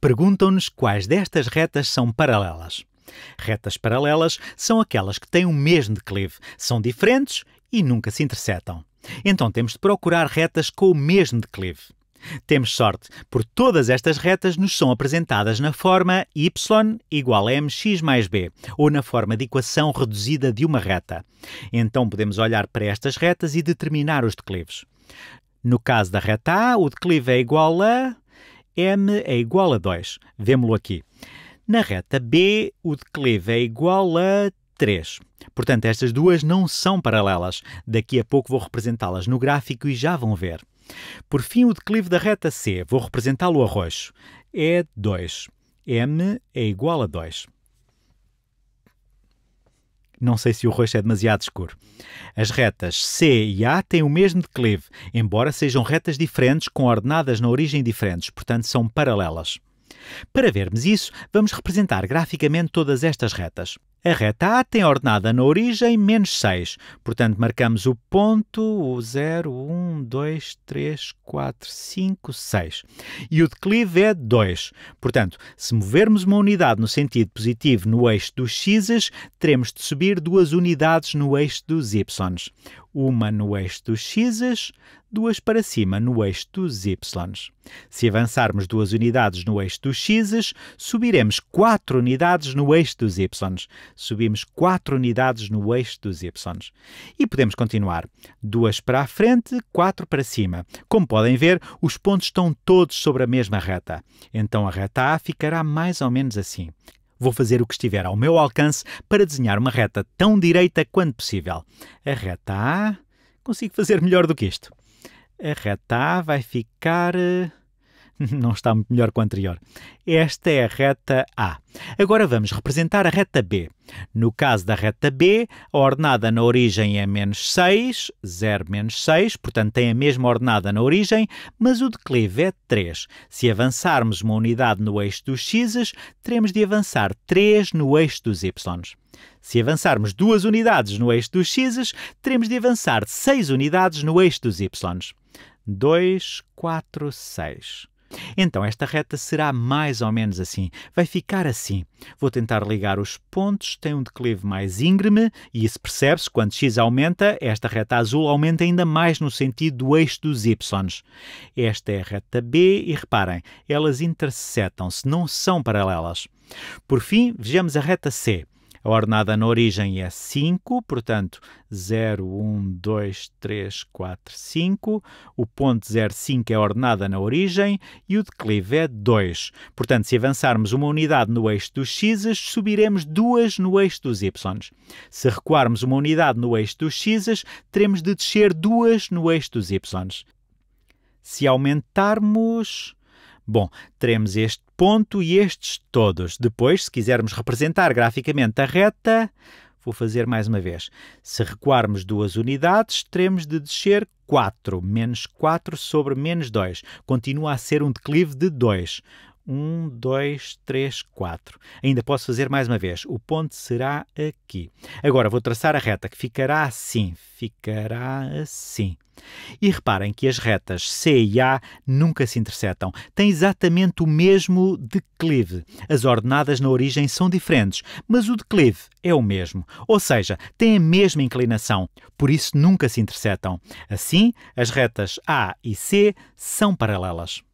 perguntam-nos quais destas retas são paralelas. Retas paralelas são aquelas que têm o mesmo declive, são diferentes e nunca se interceptam. Então temos de procurar retas com o mesmo declive. Temos sorte, porque todas estas retas nos são apresentadas na forma y igual a mx mais b, ou na forma de equação reduzida de uma reta. Então podemos olhar para estas retas e determinar os declives. No caso da reta A, o declive é igual a m é igual a 2. Vemo-lo aqui. Na reta B, o declive é igual a 3. Portanto, estas duas não são paralelas. Daqui a pouco vou representá-las no gráfico e já vão ver. Por fim, o declive da reta C, vou representá-lo a roxo, é 2. m é igual a 2 não sei se o roxo é demasiado escuro. As retas C e A têm o mesmo declive, embora sejam retas diferentes com ordenadas na origem diferentes, portanto são paralelas. Para vermos isso, vamos representar graficamente todas estas retas. A reta A tem ordenada na origem menos 6, portanto marcamos o ponto 0, 1, 2, 3, 4, 5, 6. E o declive é 2. Portanto, se movermos uma unidade no sentido positivo no eixo dos x, teremos de subir duas unidades no eixo dos y uma no eixo dos x, duas para cima no eixo dos y. Se avançarmos duas unidades no eixo dos x, subiremos quatro unidades no eixo dos y. Subimos quatro unidades no eixo dos y. E podemos continuar. Duas para a frente, quatro para cima. Como podem ver, os pontos estão todos sobre a mesma reta. Então a reta A ficará mais ou menos assim. Vou fazer o que estiver ao meu alcance para desenhar uma reta tão direita quanto possível. A reta A. Consigo fazer melhor do que isto. A reta A vai ficar. Eh, não está muito melhor que o anterior. Esta é a reta A. Agora vamos representar a reta B. No caso da reta B, a ordenada na origem é menos 6, 0 menos 6, portanto tem a mesma ordenada na origem, mas o declive é 3. Se avançarmos uma unidade no eixo dos x, teremos de avançar 3 no eixo dos y. Se avançarmos duas unidades no eixo dos x, teremos de avançar 6 unidades no eixo dos y. 2, 4, 6. Então esta reta será mais ou menos assim. Vai ficar assim. Vou tentar ligar os pontos, tem um declive mais íngreme e isso percebe-se quando x aumenta, esta reta azul aumenta ainda mais no sentido do eixo dos y. Esta é a reta B e reparem, elas interceptam-se, não são paralelas. Por fim, vejamos a reta C. A ordenada na origem é 5, portanto 0, 1, 2, 3, 4, 5. O ponto 0,5 é a ordenada na origem e o declive é 2. Portanto, se avançarmos uma unidade no eixo dos x, subiremos duas no eixo dos y. Se recuarmos uma unidade no eixo dos x, teremos de descer duas no eixo dos y. Se aumentarmos Bom, teremos este ponto e estes todos. Depois, se quisermos representar graficamente a reta, vou fazer mais uma vez. Se recuarmos duas unidades, teremos de descer 4, menos 4 sobre menos 2. Continua a ser um declive de 2. 1, 2, 3, 4. Ainda posso fazer mais uma vez. O ponto será aqui. Agora vou traçar a reta que ficará assim. Ficará assim. E reparem que as retas C e A nunca se interceptam. Têm exatamente o mesmo declive. As ordenadas na origem são diferentes, mas o declive é o mesmo. Ou seja, têm a mesma inclinação, por isso nunca se interceptam. Assim, as retas A e C são paralelas.